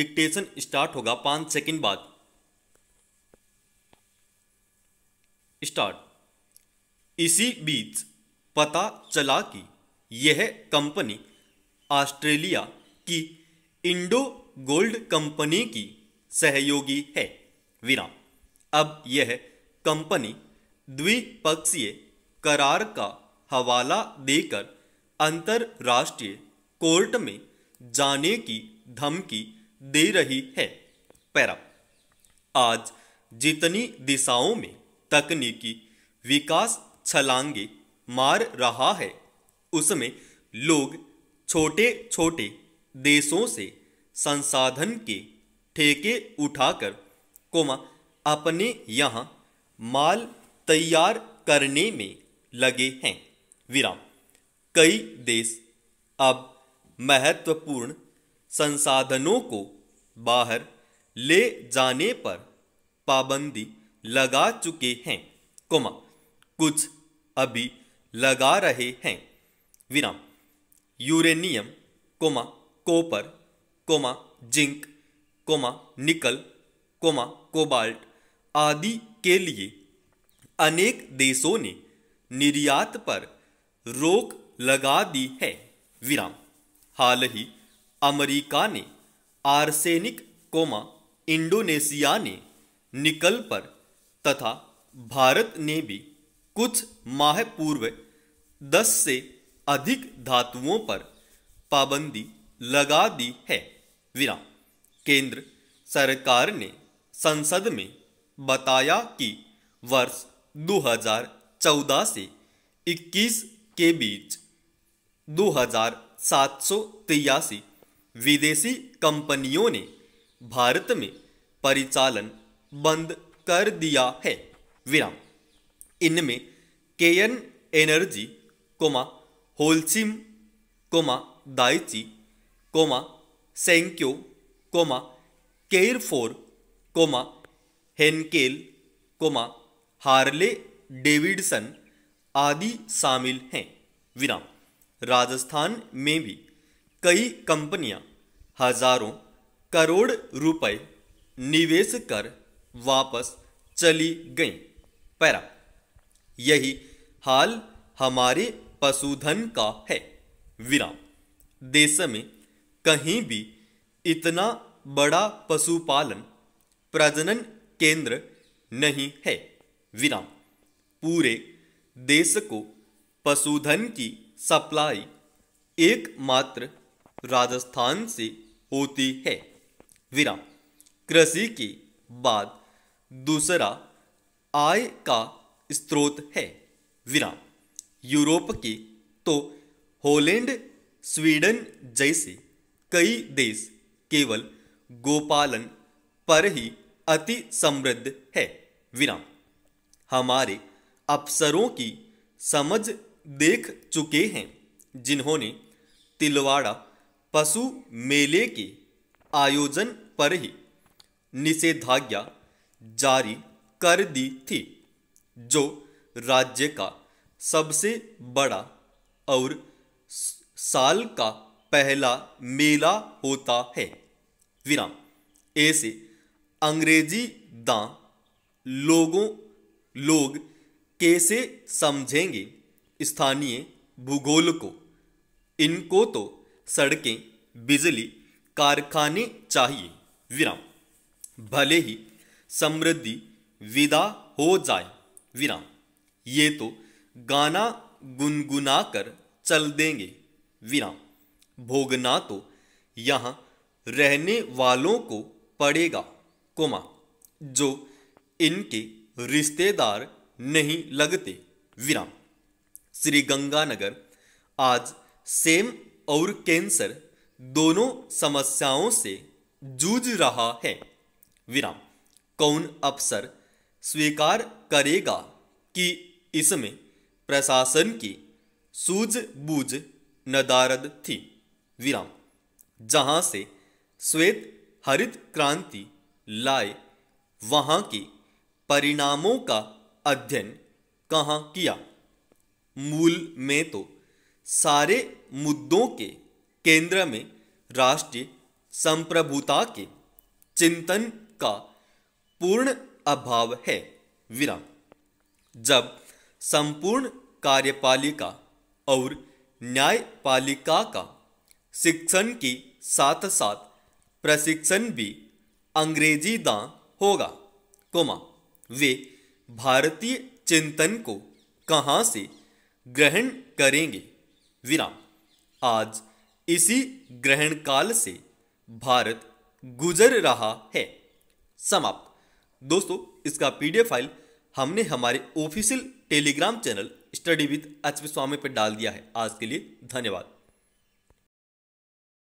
dictation start होगा पाँच second बाद स्टार्ट इसी बीच पता चला कि यह कंपनी ऑस्ट्रेलिया की इंडो गोल्ड कंपनी की सहयोगी है विराम अब यह कंपनी द्विपक्षीय करार का हवाला देकर अंतर्राष्ट्रीय कोर्ट में जाने की धमकी दे रही है पैरा आज जितनी दिशाओं में तकनीकी विकास छलांगे मार रहा है उसमें लोग छोटे छोटे देशों से संसाधन के ठेके उठाकर कोमा अपने यहाँ माल तैयार करने में लगे हैं विराम कई देश अब महत्वपूर्ण संसाधनों को बाहर ले जाने पर पाबंदी लगा चुके हैं कोमा कुछ अभी लगा रहे हैं विराम uranium comma copper comma zinc comma nickel comma cobalt आदि के लिए अनेक देशों ने निर्यात पर रोक लगा दी है विराम हाल ही अमेरिका ने आर्सेनिक कोमा इंडोनेशिया ने निकल पर तथा भारत ने भी कुछ माह पूर्व 10 से अधिक धातुओं पर पाबंदी लगा दी है विराम केंद्र सरकार ने संसद में बताया कि वर्ष 2014 से 21 के बीच दो हजार सात सौ विदेशी कंपनियों ने भारत में परिचालन बंद कर दिया है विराम इनमें KN energy comma Holcim comma Daiichi comma Sankyo comma Carrefour comma Henkel comma Harley Davidson आदि शामिल हैं विराम राजस्थान में भी कई कंपनियां हजारों करोड़ रुपए निवेश कर वापस चली गई पैरा यही हाल हमारे पशुधन का है विराम देश में कहीं भी इतना बड़ा पशुपालन प्रजनन केंद्र नहीं है विराम पूरे देश को पशुधन की सप्लाई एकमात्र राजस्थान से होती है विराम कृषि के बाद दूसरा आय का स्रोत है विराम यूरोप के तो होलैंड स्वीडन जैसे कई देश केवल गोपालन पर ही अति समृद्ध है विराम हमारे अफसरों की समझ देख चुके हैं जिन्होंने तिलवाड़ा पशु मेले के आयोजन पर ही निषेधाज्ञा जारी कर दी थी जो राज्य का सबसे बड़ा और साल का पहला मेला होता है विराम ऐसे अंग्रेजी दां लोगों लोग कैसे समझेंगे स्थानीय भूगोल को इनको तो सड़कें बिजली कारखाने चाहिए विराम भले ही समृद्धि विदा हो जाए विराम ये तो गाना गुनगुना कर चल देंगे विराम भोगना तो यहाँ रहने वालों को पड़ेगा कोमा जो इनके रिश्तेदार नहीं लगते विराम श्री गंगानगर आज सेम और कैंसर दोनों समस्याओं से जूझ रहा है विराम कौन अफसर स्वीकार करेगा कि इसमें प्रशासन की सूझबूझ नदारद थी विराम जहां से श्वेत हरित क्रांति लाए वहां के परिणामों का अध्ययन कहाँ किया मूल में तो सारे मुद्दों के केंद्र में राष्ट्रीय संप्रभुता के चिंतन का पूर्ण अभाव है विराम जब संपूर्ण कार्यपालिका और न्यायपालिका का शिक्षण के साथ साथ प्रशिक्षण भी अंग्रेजी दां होगा कोमा वे भारतीय चिंतन को कहाँ से ग्रहण करेंगे विराम आज इसी ग्रहण काल से भारत गुजर रहा है समाप्त दोस्तों इसका पीडीएफ फाइल हमने हमारे official Telegram channel study with H P Swami पर डाल दिया है आज के लिए धन्यवाद